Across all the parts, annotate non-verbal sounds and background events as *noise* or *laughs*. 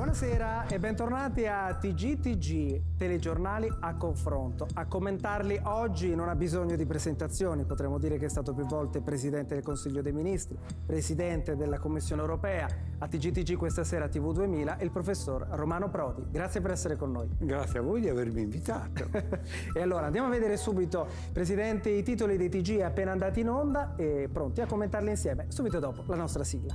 Buonasera e bentornati a TGTG, telegiornali a confronto. A commentarli oggi non ha bisogno di presentazioni, potremmo dire che è stato più volte Presidente del Consiglio dei Ministri, Presidente della Commissione Europea, a TGTG questa sera TV2000 il professor Romano Prodi. Grazie per essere con noi. Grazie a voi di avermi invitato. *laughs* e allora andiamo a vedere subito, Presidente, i titoli dei TG appena andati in onda e pronti a commentarli insieme subito dopo la nostra sigla.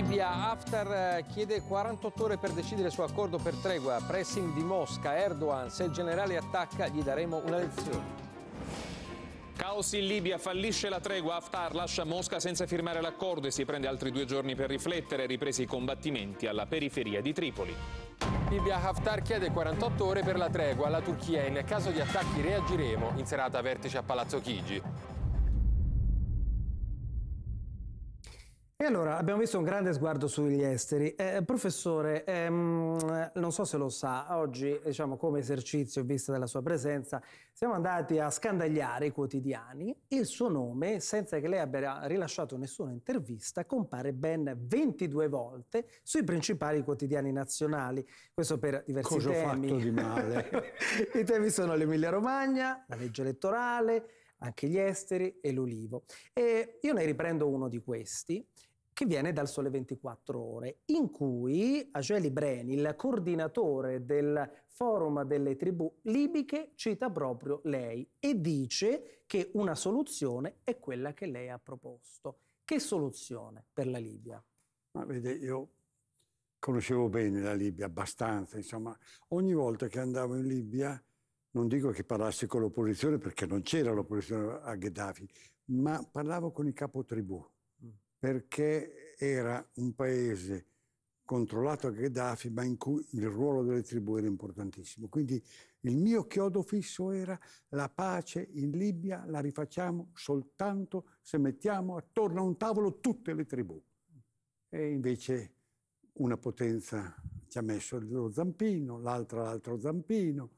Libia, Haftar eh, chiede 48 ore per decidere su accordo per tregua, pressing di Mosca, Erdogan, se il generale attacca gli daremo una lezione. Caos in Libia, fallisce la tregua, Haftar lascia Mosca senza firmare l'accordo e si prende altri due giorni per riflettere, ripresi i combattimenti alla periferia di Tripoli. Libia Haftar chiede 48 ore per la tregua la Turchia, in caso di attacchi reagiremo, in serata vertice a Palazzo Chigi. E allora abbiamo visto un grande sguardo sugli esteri. Eh, professore, ehm, non so se lo sa, oggi diciamo, come esercizio, vista della sua presenza, siamo andati a scandagliare i quotidiani e il suo nome, senza che lei abbia rilasciato nessuna intervista, compare ben 22 volte sui principali quotidiani nazionali. Questo per diversi Cosa temi. Cosa ho fatto di male? *laughs* I temi sono l'Emilia Romagna, la legge elettorale, anche gli esteri e l'ulivo. E io ne riprendo uno di questi che viene dal Sole 24 Ore, in cui Ajeli Breni, il coordinatore del Forum delle Tribù Libiche, cita proprio lei e dice che una soluzione è quella che lei ha proposto. Che soluzione per la Libia? Ma vede, io conoscevo bene la Libia, abbastanza, insomma, ogni volta che andavo in Libia, non dico che parlassi con l'opposizione perché non c'era l'opposizione a Gheddafi, ma parlavo con i capotribù perché era un paese controllato da Gheddafi, ma in cui il ruolo delle tribù era importantissimo. Quindi il mio chiodo fisso era la pace in Libia la rifacciamo soltanto se mettiamo attorno a un tavolo tutte le tribù. E invece una potenza ci ha messo lo zampino, l'altra l'altro zampino,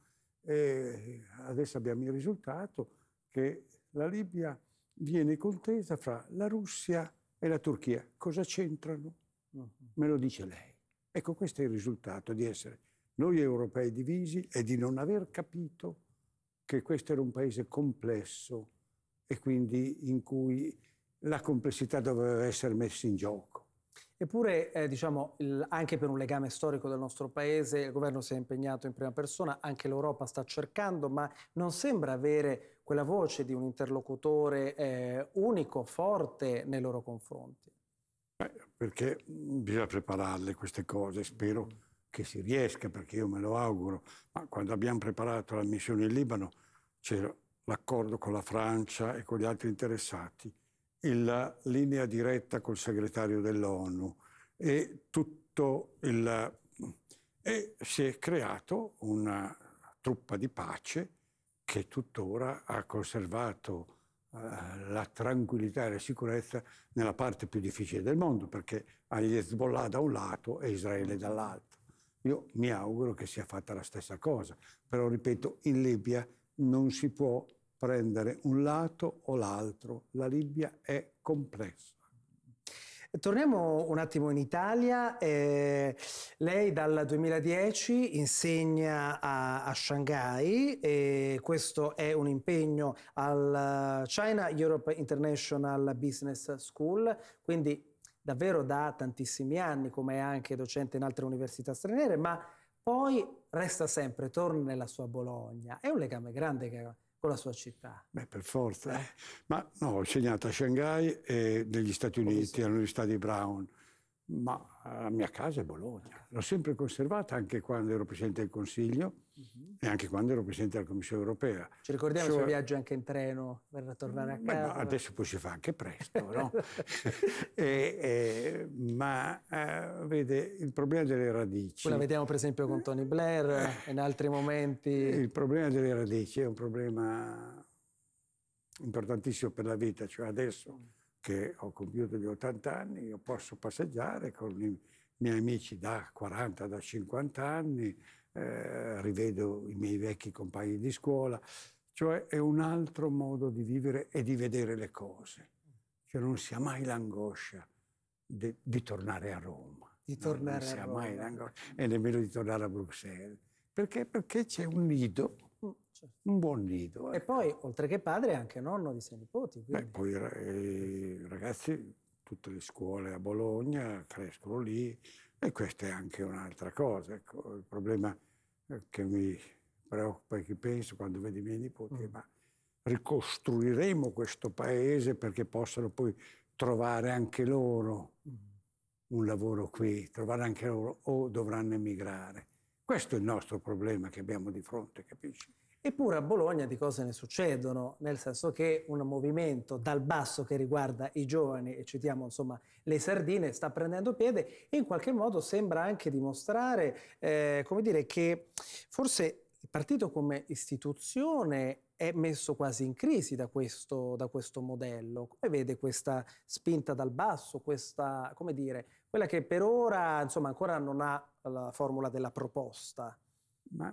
e adesso abbiamo il risultato che la Libia viene contesa fra la Russia e e la Turchia cosa c'entrano? Me lo dice lei. Ecco, questo è il risultato di essere noi europei divisi e di non aver capito che questo era un paese complesso e quindi in cui la complessità doveva essere messa in gioco. Eppure, eh, diciamo, il, anche per un legame storico del nostro paese, il governo si è impegnato in prima persona, anche l'Europa sta cercando, ma non sembra avere quella voce di un interlocutore eh, unico, forte nei loro confronti? Beh, perché mm, bisogna prepararle queste cose, spero che si riesca, perché io me lo auguro, ma quando abbiamo preparato la missione in Libano c'era l'accordo con la Francia e con gli altri interessati, la linea diretta col segretario dell'ONU e tutto il... Mm, e si è creato una truppa di pace che tuttora ha conservato eh, la tranquillità e la sicurezza nella parte più difficile del mondo, perché ha Hezbollah da un lato e Israele dall'altro. Io mi auguro che sia fatta la stessa cosa, però ripeto, in Libia non si può prendere un lato o l'altro, la Libia è complessa. Torniamo un attimo in Italia. Eh, lei dal 2010 insegna a, a Shanghai e questo è un impegno al eh, China Europe International Business School, quindi davvero da tantissimi anni, come anche docente in altre università straniere, ma poi resta sempre, torna nella sua Bologna. È un legame grande che ha con la sua città. Beh, per forza. Eh. Ma no, ho insegnato a Shanghai e negli Stati Uniti, all'Università di Brown, ma eh, la mia casa è Bologna. L'ho sempre conservata anche quando ero Presidente del Consiglio Uh-huh. E anche quando ero presidente della Commissione europea. Ci ricordiamo cioè, il suo viaggio anche in treno per tornare a casa? No, adesso poi si fa anche presto, *laughs* no? e, e, ma eh, vede il problema delle radici. Poi la vediamo per esempio con Tony Blair, eh. in altri momenti. Il problema delle radici è un problema importantissimo per la vita, cioè adesso che ho compiuto gli 80 anni io posso passeggiare con miei amici da 40, da 50 anni, eh, rivedo i miei vecchi compagni di scuola, cioè è un altro modo di vivere e di vedere le cose. Cioè non si ha mai l'angoscia di, di tornare a Roma. Di tornare non, non a Roma. mai l'angoscia e nemmeno di tornare a Bruxelles. Perché? Perché c'è un nido, mm, certo. un buon nido. Ecco. E poi, ecco. oltre che padre, anche nonno di sei nipoti. Beh, poi i ragazzi tutte le scuole a Bologna crescono lì e questa è anche un'altra cosa. Ecco, il problema eh, che mi preoccupa e che penso quando vedo i miei nipoti è mm. ma ricostruiremo questo paese perché possano poi trovare anche loro mm. un lavoro qui, trovare anche loro o dovranno emigrare. Questo è il nostro problema che abbiamo di fronte, capisci? Eppure a Bologna di cose ne succedono, nel senso che un movimento dal basso che riguarda i giovani, e citiamo insomma le sardine, sta prendendo piede e in qualche modo sembra anche dimostrare, eh, come dire, che forse il partito come istituzione è messo quasi in crisi da questo, da questo modello. Come vede questa spinta dal basso, questa, come dire, quella che per ora insomma ancora non ha la formula della proposta? Ma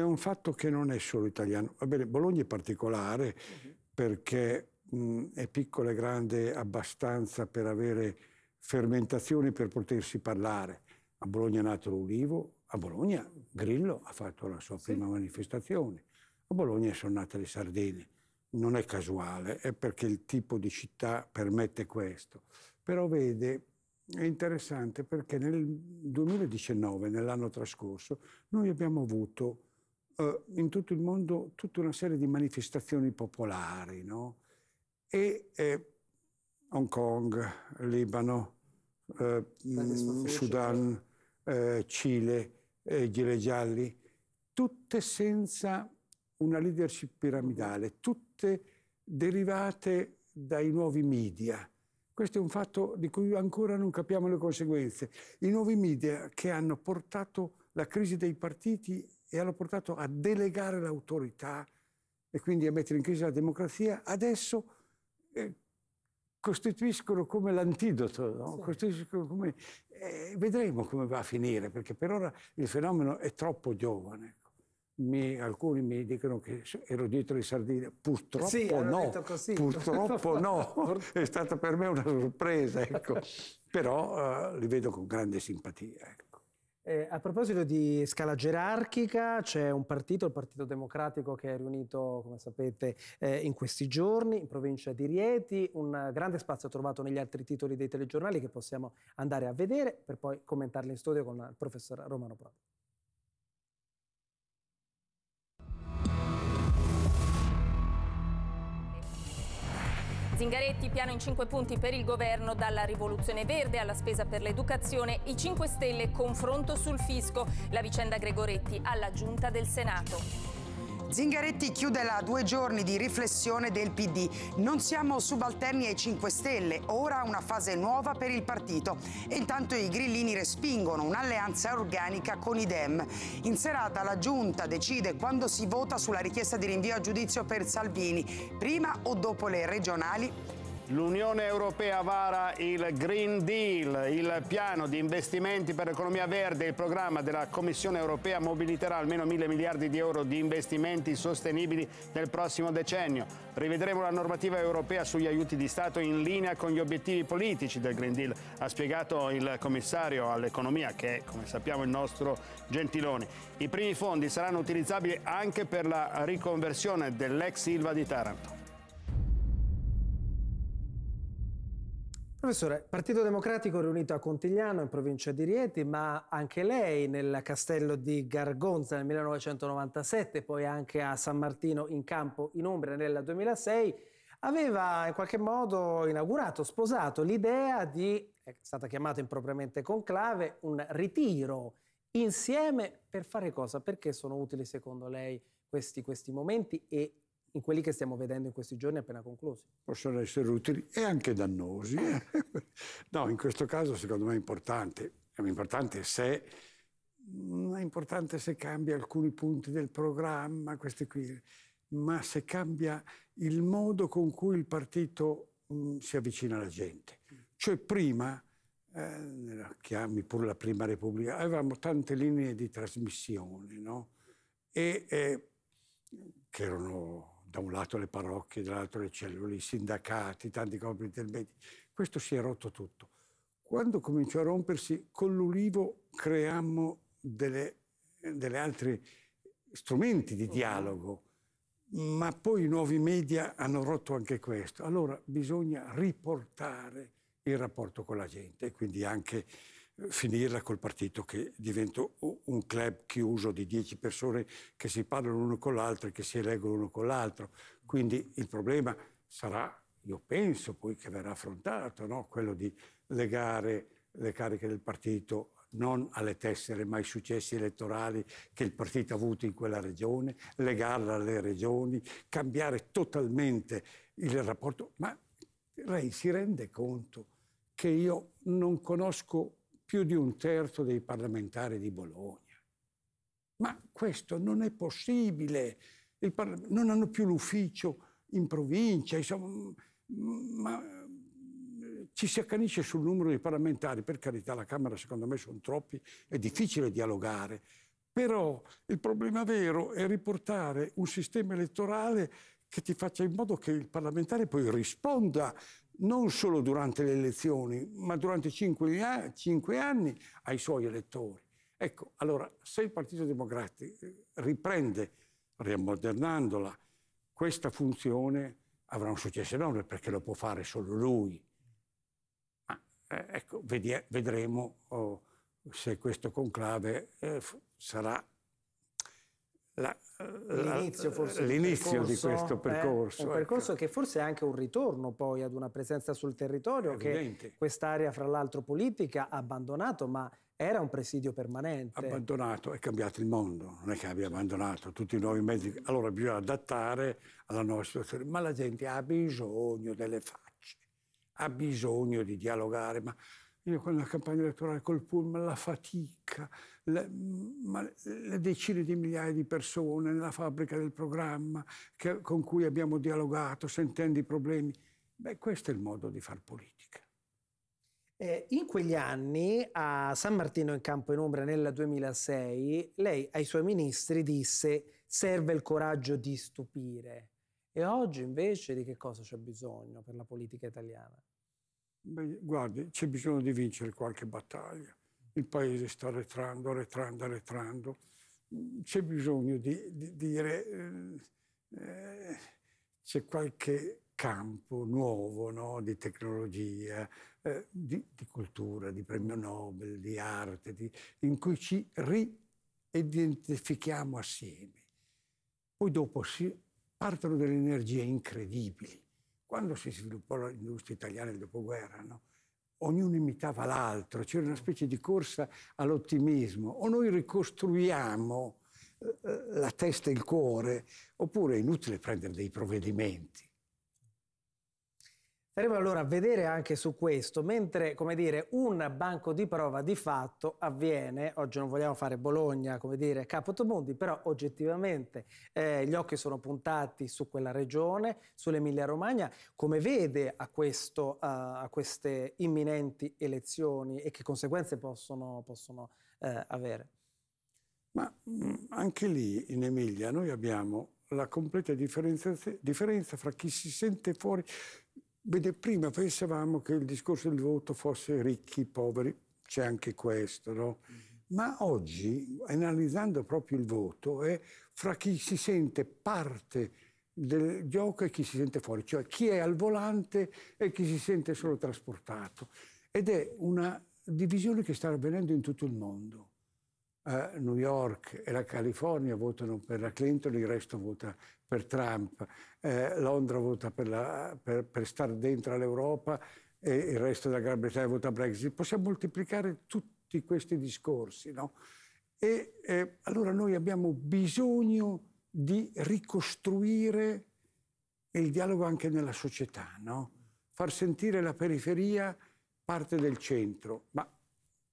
è un fatto che non è solo italiano. Va bene, Bologna è particolare uh mhm. -huh. perché mh, è piccola e grande abbastanza per avere fermentazioni per potersi parlare. A Bologna è nato l'Ulivo, a Bologna Grillo ha fatto la sua sì. prima manifestazione, a Bologna sono nate le sardine. Non è casuale, è perché il tipo di città permette questo. Però vede, è interessante perché nel 2019, nell'anno trascorso, noi abbiamo avuto eh, in tutto il mondo tutta una serie di manifestazioni popolari, no? E eh, Hong Kong, Libano, mh, eh, mm, Sudan, eh, Cile, eh, Gile Gialli, tutte senza una leadership piramidale, tutte derivate dai nuovi media. Questo è un fatto di cui ancora non capiamo le conseguenze. I nuovi media che hanno portato la crisi dei partiti e hanno portato a delegare l'autorità e quindi a mettere in crisi la democrazia, adesso eh, costituiscono come l'antidoto, no? sì. costituiscono come, eh, vedremo come va a finire, perché per ora il fenomeno è troppo giovane. Ecco. Mi, alcuni mi dicono che ero dietro le sardine, purtroppo sì, no, purtroppo no, *laughs* è stata per me una sorpresa, ecco. *laughs* però eh, li vedo con grande simpatia. Ecco. Eh, a proposito di scala gerarchica, c'è un partito, il Partito Democratico, che è riunito, come sapete, eh, in questi giorni in provincia di Rieti. Un grande spazio trovato negli altri titoli dei telegiornali che possiamo andare a vedere per poi commentarli in studio con il professor Romano Prodi. Zingaretti, piano in 5 punti per il governo, dalla rivoluzione verde alla spesa per l'educazione, i 5 Stelle, confronto sul fisco, la vicenda Gregoretti alla giunta del Senato. Zingaretti chiude la due giorni di riflessione del PD. Non siamo subalterni ai 5 Stelle, ora una fase nuova per il partito. E intanto i grillini respingono un'alleanza organica con i Dem. In serata la Giunta decide quando si vota sulla richiesta di rinvio a giudizio per Salvini, prima o dopo le regionali L'Unione Europea vara il Green Deal, il piano di investimenti per l'economia verde, il programma della Commissione Europea mobiliterà almeno mille miliardi di euro di investimenti sostenibili nel prossimo decennio. Rivedremo la normativa europea sugli aiuti di Stato in linea con gli obiettivi politici del Green Deal, ha spiegato il commissario all'economia che è, come sappiamo, il nostro Gentiloni. I primi fondi saranno utilizzabili anche per la riconversione dell'ex Silva di Taranto. Professore, Partito Democratico riunito a Contigliano in provincia di Rieti, ma anche lei nel castello di Gargonza nel 1997, poi anche a San Martino in campo in Umbria nel 2006, aveva in qualche modo inaugurato, sposato l'idea di, è stata chiamata impropriamente conclave, un ritiro insieme per fare cosa? Perché sono utili secondo lei questi, questi momenti e in quelli che stiamo vedendo in questi giorni appena conclusi. Possono essere utili e anche dannosi. Eh. *laughs* no, in questo caso secondo me è importante, è importante se mm, è importante se cambia alcuni punti del programma, questi qui, ma se cambia il modo con cui il partito mh, mm, si avvicina alla gente. Cioè prima, eh, chiami pure la Prima Repubblica, avevamo tante linee di trasmissione, no? E, eh, che erano da un lato le parrocchie, dall'altro le cellule, i sindacati, tanti corpi intermedi. Questo si è rotto tutto. Quando cominciò a rompersi, con l'ulivo creammo delle, delle altri strumenti di dialogo, ma poi i nuovi media hanno rotto anche questo. Allora bisogna riportare il rapporto con la gente e quindi anche finirla col partito che divento un club chiuso di dieci persone che si parlano l'uno con l'altro e che si eleggono l'uno con l'altro. Quindi il problema sarà, io penso poi che verrà affrontato, no? quello di legare le cariche del partito non alle tessere ma ai successi elettorali che il partito ha avuto in quella regione, legarla alle regioni, cambiare totalmente il rapporto. Ma lei si rende conto che io non conosco più di un terzo dei parlamentari di Bologna. Ma questo non è possibile, parla- non hanno più l'ufficio in provincia, insomma, ma ci si accanisce sul numero dei parlamentari, per carità la Camera secondo me sono troppi, è difficile dialogare, però il problema vero è riportare un sistema elettorale che ti faccia in modo che il parlamentare poi risponda non solo durante le elezioni, ma durante cinque, cinque anni ai suoi elettori. Ecco, allora, se il Partito Democratico eh, riprende, riammodernandola, questa funzione avrà un successo enorme perché lo può fare solo lui. Ma eh, ecco, vedi, vedremo oh, se questo conclave eh, sarà la, l'inizio, eh, forse, l'inizio percorso, di questo eh, percorso. Eh, un percorso ecco. che forse è anche un ritorno poi ad una presenza sul territorio Evidente. che quest'area, fra l'altro politica, ha abbandonato, ma era un presidio permanente. Abbandonato, è cambiato il mondo, non è che abbia abbandonato tutti i nuovi mezzi. Allora bisogna adattare alla nostra situazione, ma la gente ha bisogno delle facce, ha bisogno di dialogare, ma io con la campagna elettorale col pullman la fatica, le, le decine di migliaia di persone nella fabbrica del programma che, con cui abbiamo dialogato, sentendo i problemi. Beh, questo è il modo di far politica. Eh, in quegli anni, a San Martino in Campo in Umbra nel 2006, lei ai suoi ministri disse serve il coraggio di stupire. E oggi invece di che cosa c'è bisogno per la politica italiana? Beh, guardi, c'è bisogno di vincere qualche battaglia il paese sta arretrando, arretrando, arretrando. C'è bisogno di, di dire, eh, eh, c'è qualche campo nuovo no? di tecnologia, eh, di, di, cultura, di premio Nobel, di arte, di, in cui ci riidentifichiamo assieme. Poi dopo si partono delle energie incredibili. Quando si sviluppò l'industria italiana del dopoguerra, no? ognuno imitava l'altro, c'era una specie di corsa all'ottimismo, o noi ricostruiamo eh, eh, la testa e il cuore, oppure è inutile prendere dei provvedimenti. Saremo allora a vedere anche su questo, mentre come dire, un banco di prova di fatto avviene, oggi non vogliamo fare Bologna, come dire, Capotomondi, però oggettivamente eh, gli occhi sono puntati su quella regione, sull'Emilia Romagna, come vede a, questo, uh, a, queste imminenti elezioni e che conseguenze possono, possono uh, avere? Ma mm, anche lì in Emilia noi abbiamo la completa differenza, differenza fra chi si sente fuori Vede, prima pensavamo che il discorso del voto fosse ricchi, poveri, c'è anche questo, no? Ma oggi, analizzando proprio il voto, è fra chi si sente parte del gioco e chi si sente fuori, cioè chi è al volante e chi si sente solo trasportato. Ed è una divisione che sta avvenendo in tutto il mondo. New York e la California votano per la Clinton, il resto vota per Trump, eh, Londra vota per, la, per, per stare dentro all'Europa e il resto della Gran Bretagna vota Brexit. Possiamo moltiplicare tutti questi discorsi, no? E eh, allora noi abbiamo bisogno di ricostruire il dialogo anche nella società, no? Far sentire la periferia parte del centro, ma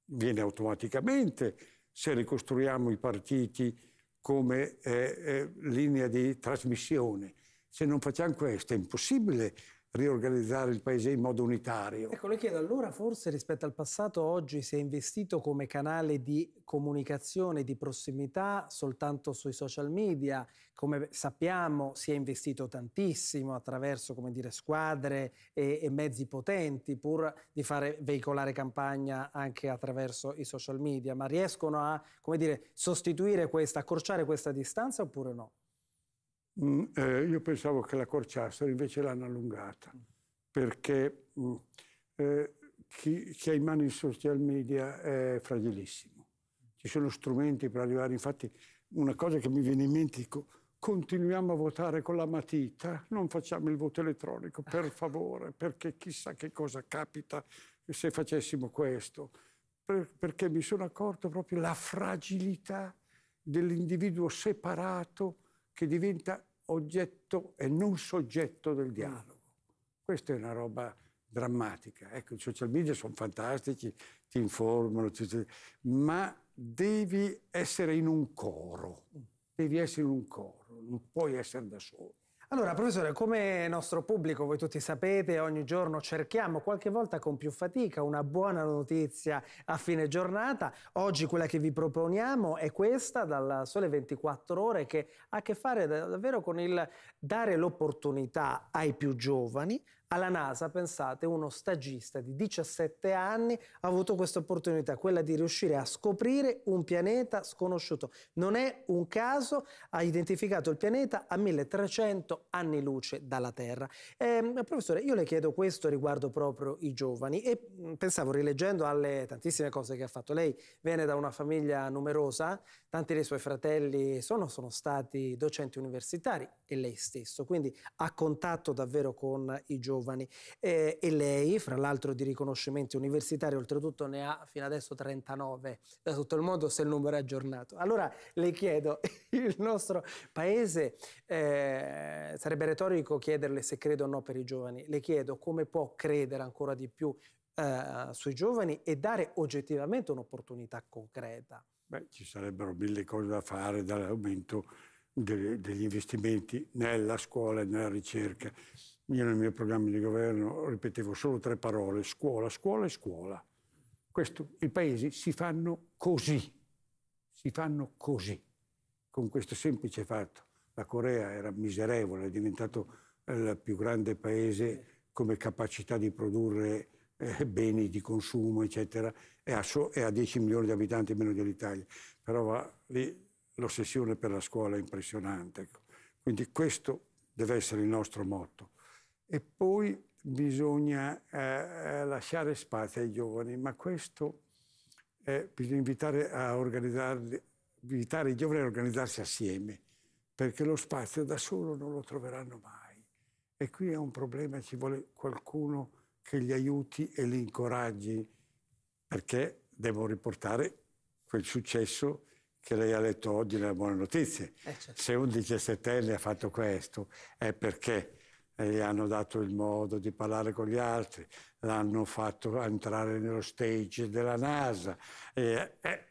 viene automaticamente se ricostruiamo i partiti come eh, eh, linea di trasmissione. Se non facciamo questo è impossibile riorganizzare il paese in modo unitario. Ecco, le chiedo allora forse rispetto al passato oggi si è investito come canale di comunicazione di prossimità soltanto sui social media, come sappiamo si è investito tantissimo attraverso dire, squadre e, e, mezzi potenti pur di fare veicolare campagna anche attraverso i social media, ma riescono a dire, sostituire questa, accorciare questa distanza oppure no? Mm, eh, io pensavo che la accorciassero, invece l'hanno allungata, perché mh, mm, eh, chi, chi, ha in mano i social media è fragilissimo. Ci sono strumenti per arrivare, infatti una cosa che mi viene in mente, dico, continuiamo a votare con la matita, non facciamo il voto elettronico, per *laughs* favore, perché chissà che cosa capita se facessimo questo, per, perché mi sono accorto proprio la fragilità dell'individuo separato che diventa oggetto e non soggetto del mm. dialogo. Questa è una roba drammatica. Ecco, i social media sono fantastici, ti informano, ma devi essere in un coro, mm. devi essere in un coro, non puoi essere da solo. Allora, professore, come nostro pubblico, voi tutti sapete, ogni giorno cerchiamo, qualche volta con più fatica, una buona notizia a fine giornata. Oggi quella che vi proponiamo è questa, dal Sole 24 Ore, che ha a che fare davvero con il dare l'opportunità ai più giovani alla NASA, pensate, uno stagista di 17 anni ha avuto questa opportunità, quella di riuscire a scoprire un pianeta sconosciuto. Non è un caso, ha identificato il pianeta a 1300 anni luce dalla Terra. Eh, professore, io le chiedo questo riguardo proprio i giovani e pensavo, rileggendo alle tantissime cose che ha fatto, lei viene da una famiglia numerosa, tanti dei suoi fratelli sono, sono stati docenti universitari e lei stesso, quindi a contatto davvero con i giovani giovani. Eh, e lei, fra l'altro di riconoscimenti universitari, oltretutto ne ha fino adesso 39 da tutto il mondo, se il numero è aggiornato. Allora le chiedo, *laughs* il nostro paese, eh, sarebbe retorico chiederle se crede o no per i giovani, le chiedo come può credere ancora di più eh, sui giovani e dare oggettivamente un'opportunità concreta. Beh, ci sarebbero mille cose da fare dall'aumento degli investimenti nella scuola e nella ricerca. Io nel mio programma di governo ripetevo solo tre parole, scuola, scuola e scuola. Questo, i paesi si fanno così, si fanno così, con questo semplice fatto. La Corea era miserevole, è diventato eh, il più grande paese come capacità di produrre eh, beni di consumo, eccetera, e ha, so, 10 milioni di abitanti meno dell'Italia. Però va, lì l'ossessione per la scuola è impressionante. Ecco. Quindi questo deve essere il nostro motto. E poi bisogna eh, eh, lasciare spazio ai giovani, ma questo eh, bisogna invitare, invitare i giovani a organizzarsi assieme, perché lo spazio da solo non lo troveranno mai. E qui è un problema, ci vuole qualcuno che li aiuti e li incoraggi, perché devono riportare quel successo che lei ha letto oggi nella buona notizia. Eh certo. Se un 17enne ha fatto questo è perché gli hanno dato il modo di parlare con gli altri, l'hanno fatto entrare nello stage della NASA. E, e,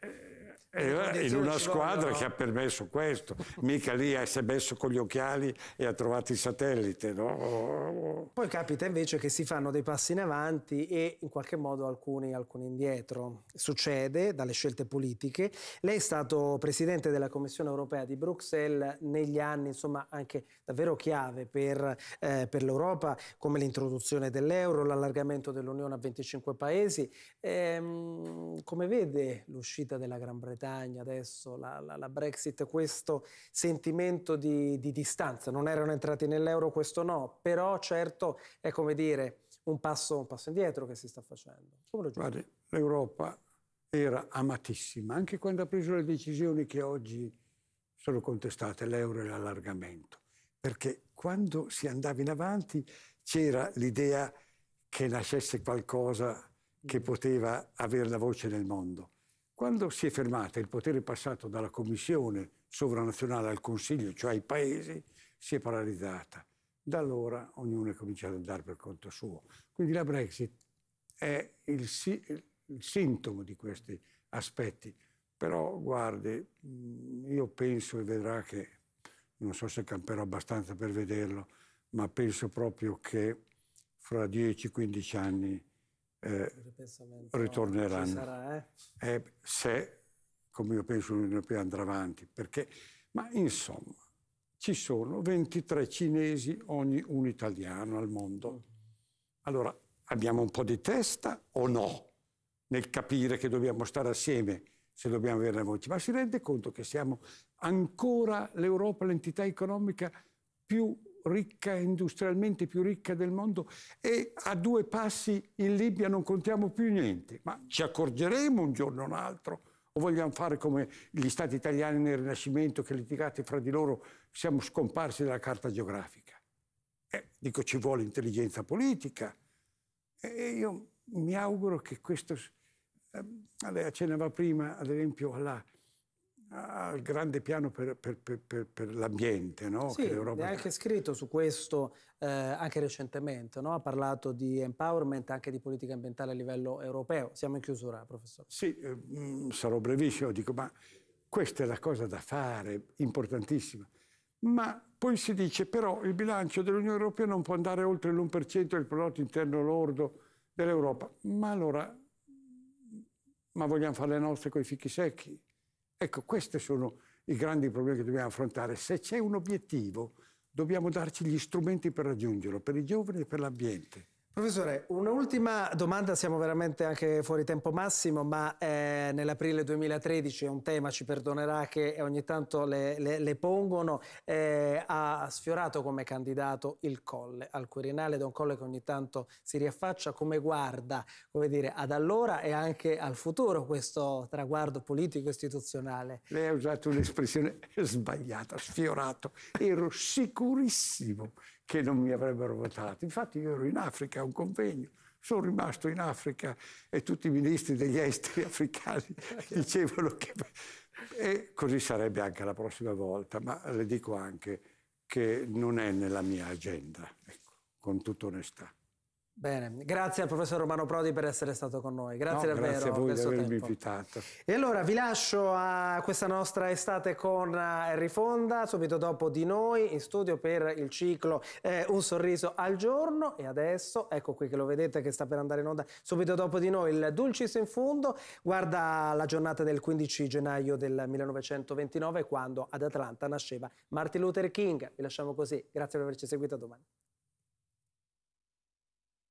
eh, eh, in una squadra che ha permesso questo, mica lì eh, si è messo con gli occhiali e ha trovato il satellite. No? Poi capita invece che si fanno dei passi in avanti e in qualche modo alcuni, alcuni indietro. Succede dalle scelte politiche. Lei è stato presidente della Commissione europea di Bruxelles negli anni, insomma, anche davvero chiave per, eh, per l'Europa, come l'introduzione dell'euro, l'allargamento dell'Unione a 25 paesi. Ehm, come vede l'uscita della Gran Bretagna? Bretagna adesso, la, la, la Brexit, questo sentimento di, di distanza. Non erano entrati nell'euro, questo no, però certo è come dire un passo, un passo indietro che si sta facendo. Guardi, l'Europa era amatissima, anche quando ha preso le decisioni che oggi sono contestate, l'euro e l'allargamento, perché quando si andava in avanti c'era l'idea che nascesse qualcosa che mm. poteva avere la voce nel mondo. Quando si è fermata il potere passato dalla Commissione sovranazionale al Consiglio, cioè ai paesi, si è paralizzata. Da allora ognuno è cominciato ad andare per conto suo. Quindi la Brexit è il, il sintomo di questi aspetti. Però guardi, io penso e vedrà che, non so se camperò abbastanza per vederlo, ma penso proprio che fra 10-15 anni eh, ritorneranno. Sarà, eh? Eh, se, come io penso, l'Unione Europea andrà avanti. Perché, ma insomma, ci sono 23 cinesi ogni un italiano al mondo. Allora, abbiamo un po' di testa o no nel capire che dobbiamo stare assieme se dobbiamo avere la voce? Ma si rende conto che siamo ancora l'Europa, l'entità economica più ricca, industrialmente più ricca del mondo e a due passi in Libia non contiamo più niente, ma ci accorgeremo un giorno o un altro. O vogliamo fare come gli stati italiani nel Rinascimento che litigati fra di loro siamo scomparsi dalla carta geografica? Eh, dico ci vuole intelligenza politica. E io mi auguro che questo... Eh, lei accennava prima, ad esempio, alla al grande piano per, per, per, per l'ambiente. No? Sì, ha anche scritto su questo eh, anche recentemente, no? ha parlato di empowerment anche di politica ambientale a livello europeo. Siamo in chiusura, professore. Sì, eh, sarò brevissimo, dico, ma questa è la cosa da fare, importantissima. Ma poi si dice però il bilancio dell'Unione Europea non può andare oltre l'1% del prodotto interno lordo dell'Europa. Ma allora, ma vogliamo fare le nostre coi fichi secchi? Ecco, questi sono i grandi problemi che dobbiamo affrontare. Se c'è un obiettivo, dobbiamo darci gli strumenti per raggiungerlo, per i giovani e per l'ambiente. Professore, un'ultima domanda, siamo veramente anche fuori tempo massimo, ma eh, nell'aprile 2013 è un tema, ci perdonerà che ogni tanto le, le, le pongono, eh, ha sfiorato come candidato il Colle al Quirinale, da un Colle che ogni tanto si riaffaccia, come guarda come dire, ad allora e anche al futuro questo traguardo politico-istituzionale? Lei ha usato un'espressione *laughs* sbagliata, sfiorato, ero sicurissimo che non mi avrebbero votato. Infatti io ero in Africa a un convegno, sono rimasto in Africa e tutti i ministri degli esteri *laughs* africani dicevano che... E così sarebbe anche la prossima volta, ma le dico anche che non è nella mia agenda, ecco, con tutta onestà. Bene, grazie al professor Romano Prodi per essere stato con noi. Grazie no, davvero. Grazie a voi per avermi tempo. invitato. E allora vi lascio a questa nostra estate con eh, Harry Fonda, subito dopo di noi in studio per il ciclo eh, Un sorriso al giorno. E adesso, ecco qui che lo vedete che sta per andare in onda, subito dopo di noi il Dulcis in Fundo. Guarda la giornata del 15 gennaio del 1929, quando ad Atlanta nasceva Martin Luther King. Vi lasciamo così. Grazie per averci seguito. A domani.